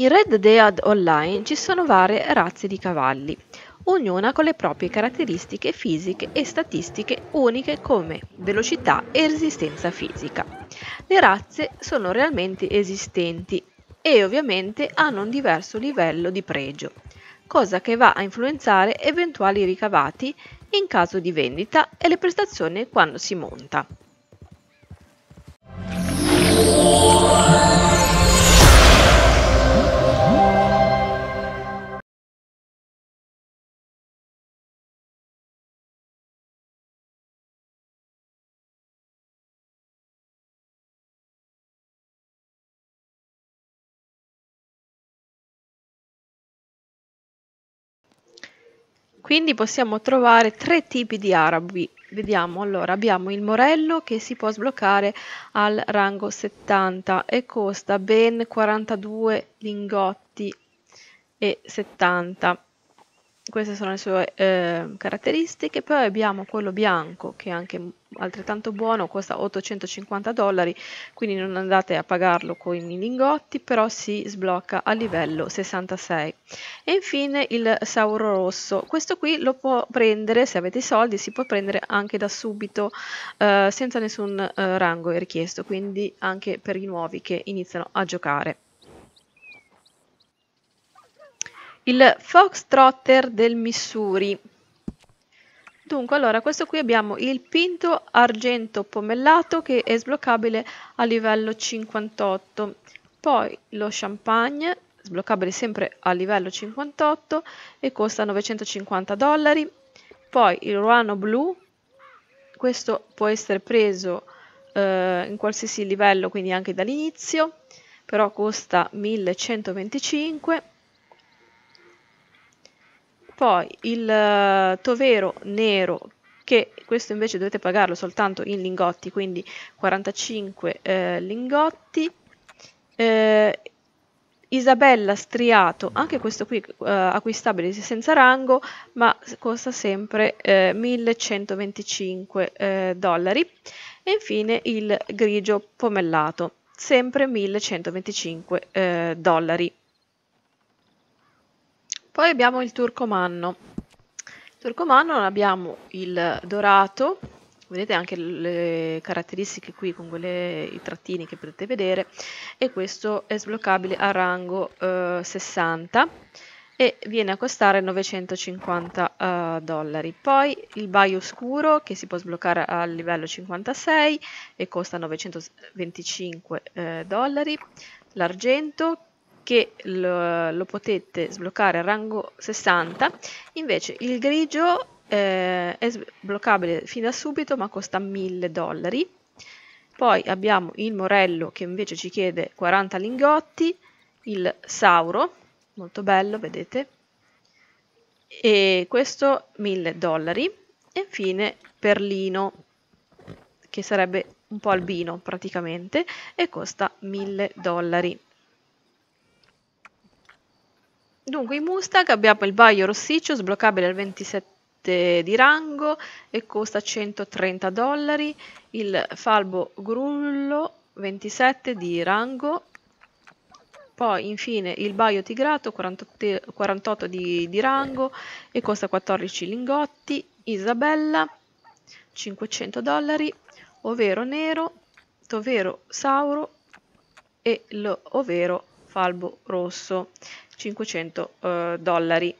In Red Dead Online ci sono varie razze di cavalli, ognuna con le proprie caratteristiche fisiche e statistiche uniche come velocità e resistenza fisica. Le razze sono realmente esistenti e ovviamente hanno un diverso livello di pregio, cosa che va a influenzare eventuali ricavati in caso di vendita e le prestazioni quando si monta. Quindi possiamo trovare tre tipi di arabi. Vediamo, allora abbiamo il morello che si può sbloccare al rango 70 e costa ben 42 lingotti e 70 queste sono le sue eh, caratteristiche, poi abbiamo quello bianco che è anche altrettanto buono, costa 850 dollari, quindi non andate a pagarlo con i lingotti, però si sblocca a livello 66. E infine il sauro rosso, questo qui lo può prendere, se avete i soldi, si può prendere anche da subito eh, senza nessun eh, rango richiesto, quindi anche per i nuovi che iniziano a giocare. Il foxtrotter del Missouri. Dunque, allora, questo qui abbiamo il pinto argento pomellato che è sbloccabile a livello 58. Poi lo champagne, sbloccabile sempre a livello 58 e costa 950 dollari. Poi il ruano blu, questo può essere preso eh, in qualsiasi livello, quindi anche dall'inizio, però costa 1125. Poi il eh, tovero nero che questo invece dovete pagarlo soltanto in lingotti, quindi 45 eh, lingotti. Eh, Isabella Striato, anche questo qui eh, acquistabile senza rango, ma costa sempre eh, 1125 eh, dollari. E infine il grigio pomellato, sempre 1125 eh, dollari. Poi abbiamo il turcomanno. Il turcomanno abbiamo il dorato, vedete anche le caratteristiche qui con quelle, i trattini che potete vedere, e questo è sbloccabile a rango eh, 60 e viene a costare 950 uh, eh, dollari. Poi il baio scuro che si può sbloccare al livello 56 e costa 925 eh, dollari. L'argento che lo, lo potete sbloccare al rango 60, invece il grigio eh, è sbloccabile fin da subito ma costa 1000 dollari. Poi abbiamo il morello che invece ci chiede 40 lingotti, il sauro, molto bello, vedete, e questo 1000 dollari. E infine perlino, che sarebbe un po' albino praticamente, e costa 1000 dollari. Dunque, i Mustang abbiamo il Baio rossiccio, sbloccabile al 27 di rango e costa 130 dollari, il Falbo Grullo 27 di rango, poi infine il Baio Tigrato 48, 48 di, di rango e costa 14 lingotti, Isabella 500 dollari, Overo Nero, Tovero Sauro e l'Overo falbo rosso 500 eh, dollari